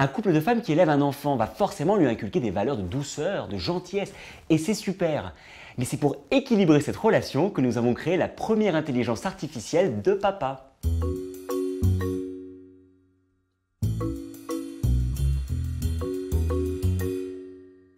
Un couple de femmes qui élève un enfant va forcément lui inculquer des valeurs de douceur, de gentillesse, et c'est super. Mais c'est pour équilibrer cette relation que nous avons créé la première intelligence artificielle de papa.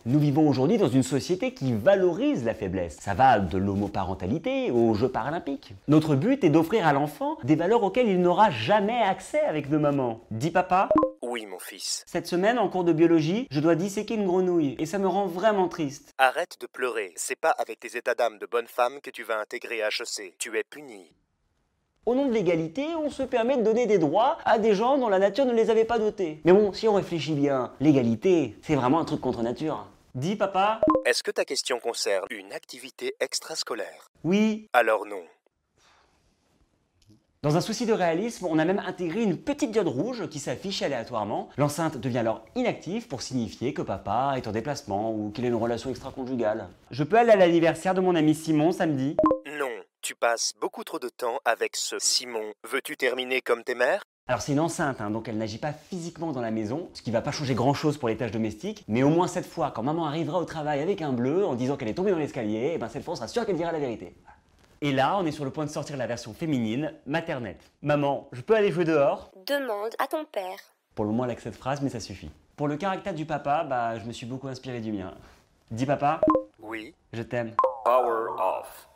Nous vivons aujourd'hui dans une société qui valorise la faiblesse. Ça va de l'homoparentalité aux Jeux paralympiques. Notre but est d'offrir à l'enfant des valeurs auxquelles il n'aura jamais accès avec nos mamans. Dis papa, oui, mon fils. Cette semaine, en cours de biologie, je dois disséquer une grenouille, et ça me rend vraiment triste. Arrête de pleurer, c'est pas avec tes états d'âme de bonne femme que tu vas intégrer HEC. Tu es puni. Au nom de l'égalité, on se permet de donner des droits à des gens dont la nature ne les avait pas dotés. Mais bon, si on réfléchit bien, l'égalité, c'est vraiment un truc contre nature. Dis papa Est-ce que ta question concerne une activité extrascolaire Oui. Alors non. Dans un souci de réalisme, on a même intégré une petite diode rouge qui s'affiche aléatoirement. L'enceinte devient alors inactive pour signifier que papa est en déplacement ou qu'il a une relation extra-conjugale. Je peux aller à l'anniversaire de mon ami Simon samedi Non, tu passes beaucoup trop de temps avec ce Simon. Veux-tu terminer comme tes mères alors c'est une enceinte, hein, donc elle n'agit pas physiquement dans la maison, ce qui va pas changer grand chose pour les tâches domestiques, mais au moins cette fois, quand maman arrivera au travail avec un bleu en disant qu'elle est tombée dans l'escalier, eh ben cette fois on sera sûr qu'elle dira la vérité. Et là, on est sur le point de sortir la version féminine, maternelle. Maman, je peux aller jouer dehors Demande à ton père. Pour le moment, elle cette phrase, mais ça suffit. Pour le caractère du papa, bah, je me suis beaucoup inspiré du mien. Dis papa Oui. Je t'aime. Power off.